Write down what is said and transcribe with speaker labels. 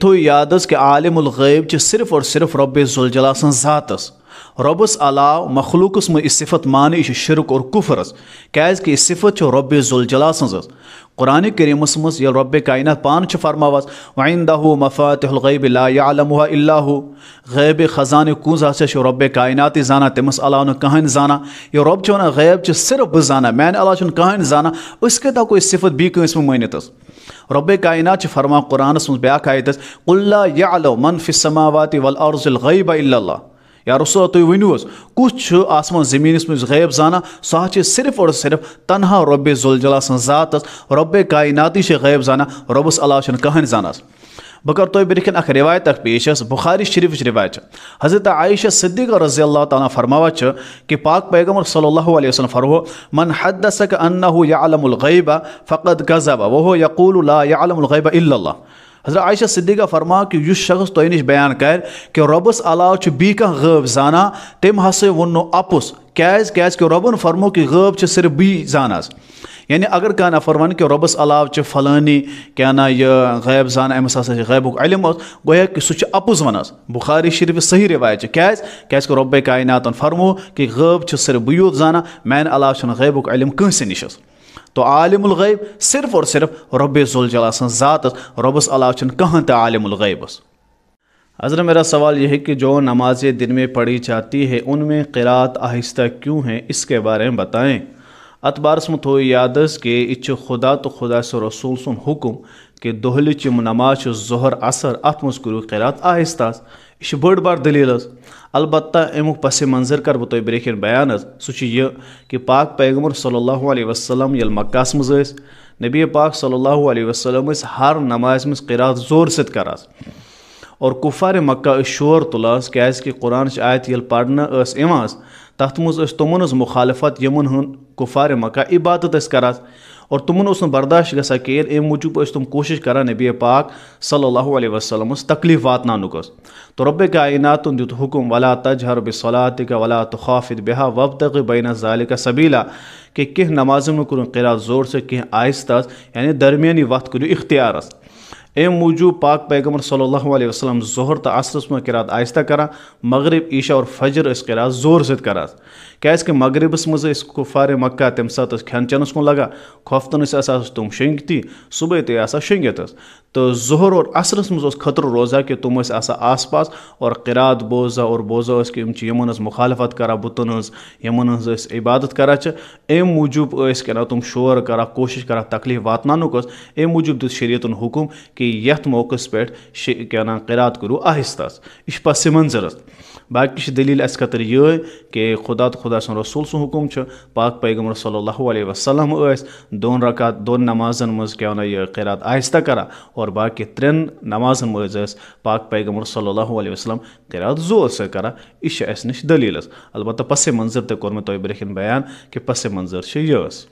Speaker 1: تھو یادس کہ عالم الغیب صرف اور صرف رب روپیہ سن ذاتس ربس علاو مخلوق اس میں اس صفت معنی اس شرک اور کفر اس کیز کہ اس صفت چھو رب زلجلہ سنز اس قرآن کریم اس میں یہ رب کائنات پان چھو فرماو اس مفاتح الغیب لا یعلمها اللہ ہو غیب خزان کونز آسے چھو رب کائنات زانا تمس اللہ انہوں کہیں زانا یہ رب چھونا غیب چھو صرف زانا میں نے اللہ چھونا کہیں زانا اس کے تاکو اس صفت بھی کوئی اس میں مہینے تس رب کائنات چھو فرما قرآن اس میں بیا کائی تس قل لا یعلم من فی السماوات والارض الغیب اللہ یا رسول حظ کُس چھُ آسمان غیب زانان سُہ حظ چھِ صرف اور صرف تنہا رب ذُلجلا سن ذات رب کائیناتی چھِ غیب زانہ ربص علہٰ بہٕ کَرٕ تۄہہِ کر اَکھ روایت اَکھ پیش شریٖفٕچ شریف روایت حضرت عائشہ صدیقہ رضی اللہ تعالیٰ چھِ کہ پاک پیغمبر صلی اللہ علیہ وسلم فرح منحد انہ یا علم الغیبہ فقت غذبہ لا یا عم الغیبہ اللہ حضرت عائشہ صدیقہ فرما کہ یہ شخص تو نش بیان کر کہ ربس علاوہ بی کا غب زانا تم ہسا ونو اپس کیاز کیاز کہ ربن فرمو کہ غب صرف بی زانا یعنی اگر کہ فرمان کہ ربس علاوہ فلانی کہنا یہ غیب زانا امس ہسا غیبک علم گویا کہ سہ اپس ون بخاری شریف صحیح روایت کیاز کیاز کہ رب کائناتن فرمو کہ غب صرف بی یوت زانا میانہ علاوہ غیبک علم کنسی نشس تو عالم الغیب صرف اور صرف رب سن ذات ربس علاوہ چھ کہاں تہ عالم الغیبس حضرت میرا سوال یہ ہے کہ جو نمازیں دن میں پڑھی جاتی ہے ان میں قرات آہستہ کیوں ہیں اس کے بارے میں بتائیں ات متو یادس تی یاد کہ یہ خدا تو خدا رسول سن حکم کہ دہلچ نماز ظہر اثر ات مز کرو قرات آہستہ یہ بڑ بار دلیل البتہ امی پس منظر کر بیان حس سہ کہ پاک پیغمبر صلی اللہ علیہ وسلم یل مکہ مز نبی پاک صلی اللہ علیہ وسلم ہر نماز مز قرات زور ست کر اور کفار مکہ شور تلس کیاز کہ قرآن آیت یل پڑنا اس ایمانس تحت مز اس تمون اس مخالفت یمن ہن کفار مکہ عبادت اس کرات اور تمون اس برداشت گسا کیر ایم موجب اس تم کوشش کرا نبی پاک صلی اللہ علیہ وسلم اس تکلیف وات نہ نکس تو رب کائنات ان دیت حکم ولا تجھر بصلات کا ولا تخافت بہا وبدغ بین ذالک سبیلا کہ کہ نمازم کرن قرار زور سے کہ آئستاز یعنی درمیانی وقت کرو اختیار است ایم موجود پاک پیغمبر صلی اللہ علیہ وسلم ظہر تو عصرس میں قرات آہستہ کرا مغرب عشاء اور فجر اس قرات زور مز اس کفار مکہ تم سات کن اس تم شینگی صبح تھی شنگت تو ظہر عصرس مز خطر کہ تم اس تما آس پاس اور بوزا بوزا اس کہ مخالفت کرا اس کر اس عبادت کرا ایم موجوب اس موجود تم شور کرا کوشش کرا تکلیف ایم موجوب دس شریعتن حکم کہ کہ یہ موقع پہ کیا وا قیات کُرو آہستہ یہ پس منظر باقی دلیل اس خطر یہ خدا تو خدا پاک پیغمبر صلی اللہ علیہ وسلم دون رکات دون نمازن نا یہ قرات آہستہ کرا اور باقی نمازن مز اس پاک پیغمبر صلی اللہ علیہ وسلم قرات ظور سے اس نش دلی البتہ پس منظر ترقن بیان کہ پس منظر سے یہ